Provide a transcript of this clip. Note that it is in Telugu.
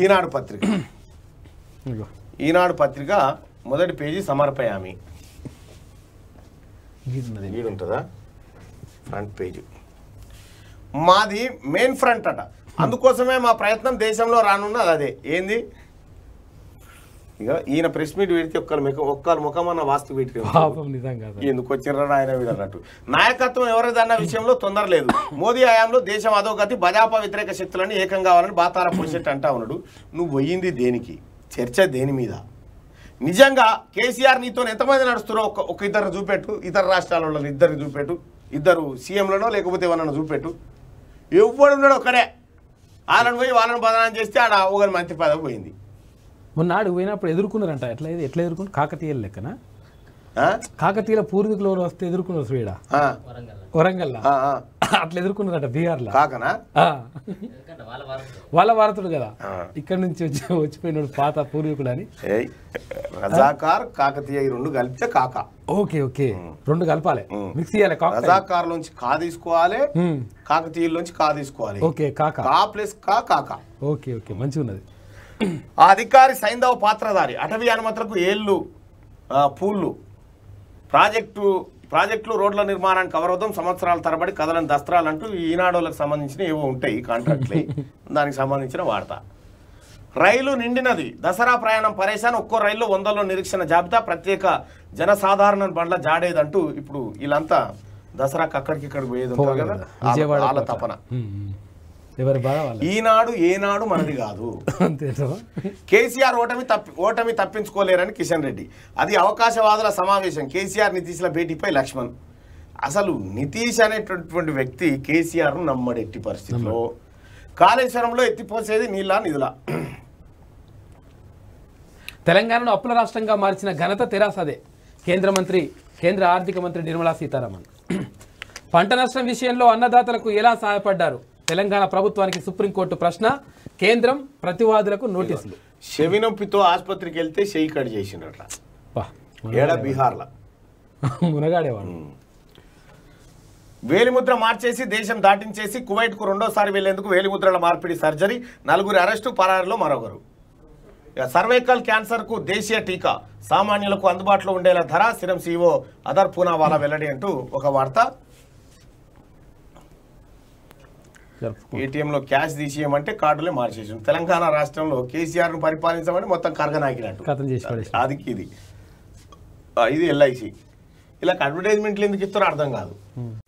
ఈనాడు పత్రిక ఈనాడు పత్రిక మొదటి పేజీ సమర్పయామి ఉంటుందా ఫ్రంట్ పేజ్ మాది మెయిన్ ఫ్రంట్ అట అందుకోసమే మా ప్రయత్నం దేశంలో రానున్నది అదే ఏంది ఇక ఈయన ప్రెస్ మీట్ పెడితే ఒక్కరు ముఖం ఒక్కరు ముఖం అన్న వాస్తు పెట్టి ఎందుకు వచ్చిన ఆయన అన్నట్టు నాయకత్వం ఎవరిదన్న విషయంలో తొందర లేదు మోదీ హయాంలో దేశం అధోగతి భజాపా వ్యతిరేక శక్తులని ఏకం కావాలని బాతార పొడిచెట్టు అంటా ఉన్నాడు నువ్వు పోయింది దేనికి చర్చ దేని మీద నిజంగా కేసీఆర్ నీతో ఎంతమంది నడుస్తున్నారో ఒక ఒక ఇద్దరు చూపెట్టు ఇతర రాష్ట్రాల వాళ్ళని ఇద్దరిని చూపెట్టు ఇద్దరు సీఎంలనో లేకపోతే ఏమన్నా చూపెట్టు ఎవడు ఒక్కడే వాళ్ళని పోయి వాళ్ళని బదనాలు చేస్తే ఆడ ఒకరి మంత్రి పదవి పోయింది మొన్నాడు పోయినప్పుడు ఎదుర్కొన్నారంట ఎట్లా ఎట్లా ఎదుర్కొని కాకతీయ లెక్కన కాకతీయుల పూర్వీకులు ఎవరు వస్తే ఎదుర్కొన్నారు శ్రీడ వరంగల్ అట్లా అంట బీహార్ లో వాళ్ళ వారతుడు కదా ఇక్కడ నుంచి వచ్చి వచ్చిపోయినాడు పాత పూర్వీకుడు అని కాకతీయ రెండు కలిపితే కాక ఓకే ఓకే రెండు కలపాలి మిక్స్ చేయాలి రజాకార్ లోంచి కా తీసుకోవాలి కాకతీయుల నుంచి కా తీసుకోవాలి ఓకే కాక కా ప్లస్ కా కాక ఓకే ఓకే మంచిగా ఉన్నది ఆ అధికారి సైంధవ పాత్రధారి అటవీ అనుమతులకు ఏళ్ళు పూళ్ళు ప్రాజెక్టు ప్రాజెక్టులు రోడ్ల నిర్మాణానికి అవరోధం సంవత్సరాల తరబడి దస్త్రాలు అంటూ ఈనాడోలకు సంబంధించిన ఏవో ఉంటాయి కాంట్రాక్ట్లు దానికి సంబంధించిన వార్త రైలు నిండినది దసరా ప్రయాణం పరేశాన్ ఒక్కో రైల్లో వందల్లో నిరీక్షణ జాబితా ప్రత్యేక జనసాధారణ బండ్ల జాడేదంటూ ఇప్పుడు వీళ్ళంతా దసరాకి అక్కడికి ఇక్కడికి పోయేది కదా వాళ్ళ తపన ఎవరి ఈనాడు ఏనాడు మనది కాదు కేసీఆర్ ఓటమి తప్పి ఓటమి తప్పించుకోలేరని కిషన్ రెడ్డి అది అవకాశవాదుల సమావేశం కేసీఆర్ నితీష్ల భేటీపై లక్ష్మణ్ అసలు నితీష్ అనేటటువంటి వ్యక్తి కేసీఆర్ను నమ్మడెట్టి పరిస్థితిలో కాళేశ్వరంలో ఎత్తిపోసేది నీళ్ళ నిధుల తెలంగాణను అప్పుల రాష్ట్రంగా మార్చిన ఘనత తెరాసదే కేంద్ర మంత్రి కేంద్ర ఆర్థిక మంత్రి నిర్మలా సీతారామన్ పంట నష్టం విషయంలో అన్నదాతలకు ఎలా సహాయపడ్డారు తెలంగాణ ప్రభుత్వానికి సుప్రీంకోర్టు ప్రశ్న కేంద్రం ప్రతివాదులకు నోటీసులు చెవి నొప్పితో ఆసుపత్రికి వెళ్తే చెయ్యి కట్ చేసినట్లా బీహార్ల మునగాడేవాడు వేలిముద్ర మార్చేసి దేశం దాటించేసి కు రెండోసారి వెళ్లేందుకు వేలిముద్రల మార్పిడి సర్జరీ నలుగురు అరెస్టు పరారులో మరొకరు సర్వైకల్ క్యాన్సర్ కు దేశీయ టీకా సామాన్యులకు అందుబాటులో ఉండేలా ధర సిరం సిఓ అదర్ పూనావాలా వెల్లడి అంటూ ఒక వార్త ఏటీఎంలో క్యాష్ తీసేయమంటే కార్డులే మార్చేసి తెలంగాణ రాష్ట్రంలో కేసీఆర్ను పరిపాలించమని మొత్తం కరగనాకినట్టు అది ఇది ఇది ఎల్ఐసి ఇలా అడ్వర్టైజ్మెంట్లు ఎందుకు ఇస్తారో అర్థం కాదు